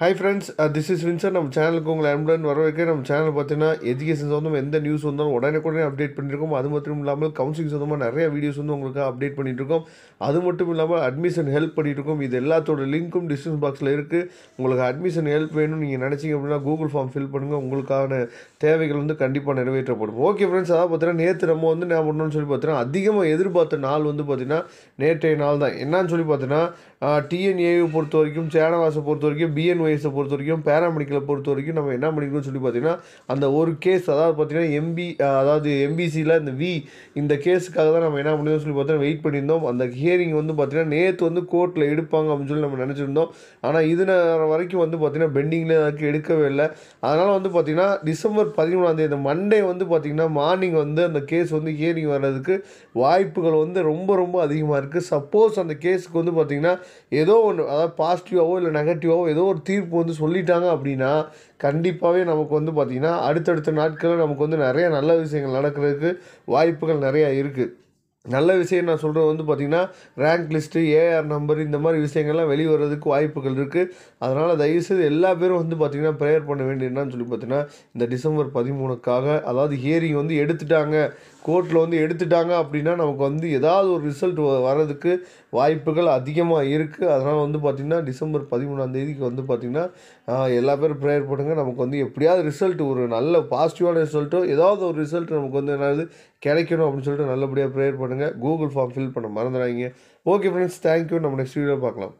hi friends this is வின்சர் நம்ம சேனலுக்கு உங்களை அன்புடன் வர நம்ம சேனல் பார்த்தீங்கன்னா எஜுகேஷன் சொந்தம் எந்த நியூஸ் வந்தாலும் உடனே உடனே அப்டேட் பண்ணியிருக்கோம் அது மட்டும் இல்லாமல் கவுன்சிலிங் சொந்தமாக நிறைய வீடியோஸ் வந்து உங்களுக்கு அப்டேட் பண்ணிகிட்ருக்கோம் அது மட்டும் இல்லாமல் அட்மிஷன் ஹெல்ப் பண்ணிகிட்ருக்கோம் இது எல்லாத்தோட லிங்க்கும் டிஸ்கிரிப்ஷன் பாக்ஸில் இருக்குது உங்களுக்கு அட்மிஷன் ஹெல்ப் வேணும்னு நீங்கள் நினச்சிங்க அப்படின்னா கூகுள் ஃபார்ம் ஃபில் பண்ணுங்கள் உங்களுக்கான தேவைகள் வந்து கண்டிப்பாக நிறைவேற்றப்படும் ஓகே ஃப்ரெண்ட்ஸ் அதாவது பார்த்தீங்கன்னா நேற்று நம்ம வந்து நான் பண்ணணும்னு சொல்லி பார்த்தீங்கன்னா அதிகமாக எதிர்பார்த்த நாள் வந்து பார்த்தீங்கன்னா நேற்றைய நாள் தான் என்னான்னு சொல்லி பார்த்தீங்கன்னா டிஎன்ஏவை பொறுத்த வரைக்கும் சேனவாசை பொறுத்த வரைக்கும் பிஎன் வயசை பொறுத்த வரைக்கும் பேராமெடிக்கலை பொறுத்த வரைக்கும் நம்ம என்ன பண்ணிக்கணும்னு சொல்லி பார்த்தீங்கன்னா அந்த ஒரு கேஸ் அதாவது பார்த்தீங்கன்னா எம்பி அதாவது எம்பிசியில் இந்த வி இந்த கேஸுக்காக தான் நம்ம என்ன பண்ணியிருந்தோம் சொல்லி பார்த்தீங்கன்னா வெயிட் பண்ணியிருந்தோம் அந்த ஹியரிங் வந்து பார்த்தீங்கன்னா நேற்று வந்து கோர்ட்டில் எடுப்பாங்க அப்படின்னு சொல்லி நம்ம நினச்சிருந்தோம் ஆனால் இது நேரம் வரைக்கும் வந்து பார்த்திங்கன்னா பெண்டிங்கில் எனக்கு எடுக்கவே இல்லை அதனால் வந்து பார்த்திங்கன்னா டிசம்பர் பதிமூணாந்தேதி மண்டே வந்து பார்த்திங்கன்னா மார்னிங் வந்து அந்த கேஸ் வந்து ஹியரிங் வர்றதுக்கு வாய்ப்புகள் வந்து ரொம்ப ரொம்ப அதிகமாக இருக்குது சப்போஸ் அந்த கேஸுக்கு வந்து பார்த்திங்கன்னா ஏதோ ஒன்று அதாவது பாசிட்டிவாகவோ இல்லை நெகட்டிவாகவோ ஏதோ ஒரு தீர்வு தீர்ப்பு வந்து சொல்லிட்டாங்க அப்படின்னா கண்டிப்பாகவே நமக்கு வந்து பார்த்திங்கன்னா அடுத்தடுத்த நாட்களில் நமக்கு வந்து நிறைய நல்ல விஷயங்கள் நடக்கிறதுக்கு வாய்ப்புகள் நிறையா இருக்குது நல்ல விஷயம் நான் சொல்கிறது வந்து பார்த்திங்கன்னா ரேங்க் லிஸ்ட்டு ஏஆர் நம்பர் இந்த மாதிரி விஷயங்கள்லாம் வெளியே வர்றதுக்கு வாய்ப்புகள் இருக்குது அதனால் தயவுசெய்து எல்லா பேரும் வந்து பார்த்திங்கன்னா ப்ரேயர் பண்ண வேண்டிய சொல்லி பார்த்திங்கன்னா இந்த டிசம்பர் பதிமூணுக்காக அதாவது ஹியரிங் வந்து எடுத்துட்டாங்க கோர்ட்டில் வந்து எடுத்துட்டாங்க அப்படின்னா நமக்கு வந்து ஏதாவது ஒரு ரிசல்ட் வர்றதுக்கு வாய்ப்புகள் அதிகமாக இருக்குது அதனால் வந்து பார்த்திங்கன்னா டிசம்பர் பதிமூணாம் தேதிக்கு வந்து பார்த்திங்கன்னா எல்லா பேரும் ப்ரேயர் பண்ணுங்கள் நமக்கு வந்து எப்படியாவது ரிசல்ட் ஒரு நல்ல பாசிட்டிவான ரிசல்ட்டோ ஏதாவது ஒரு ரிசல்ட் நமக்கு வந்து என்னது கிடைக்கணும் அப்படின்னு சொல்லிட்டு நல்லபடியாக ப்ரேயர் பண்ணுங்கள் பண்ணுங்கள் கூகுள் ஃபார்ம் ஃபில் பண்ண மறந்துடாங்க ஓகே ஃப்ரெண்ட்ஸ் தேங்க்யூ நம்ம நெக்ஸ்ட் வீடியோ பார்க்கலாம்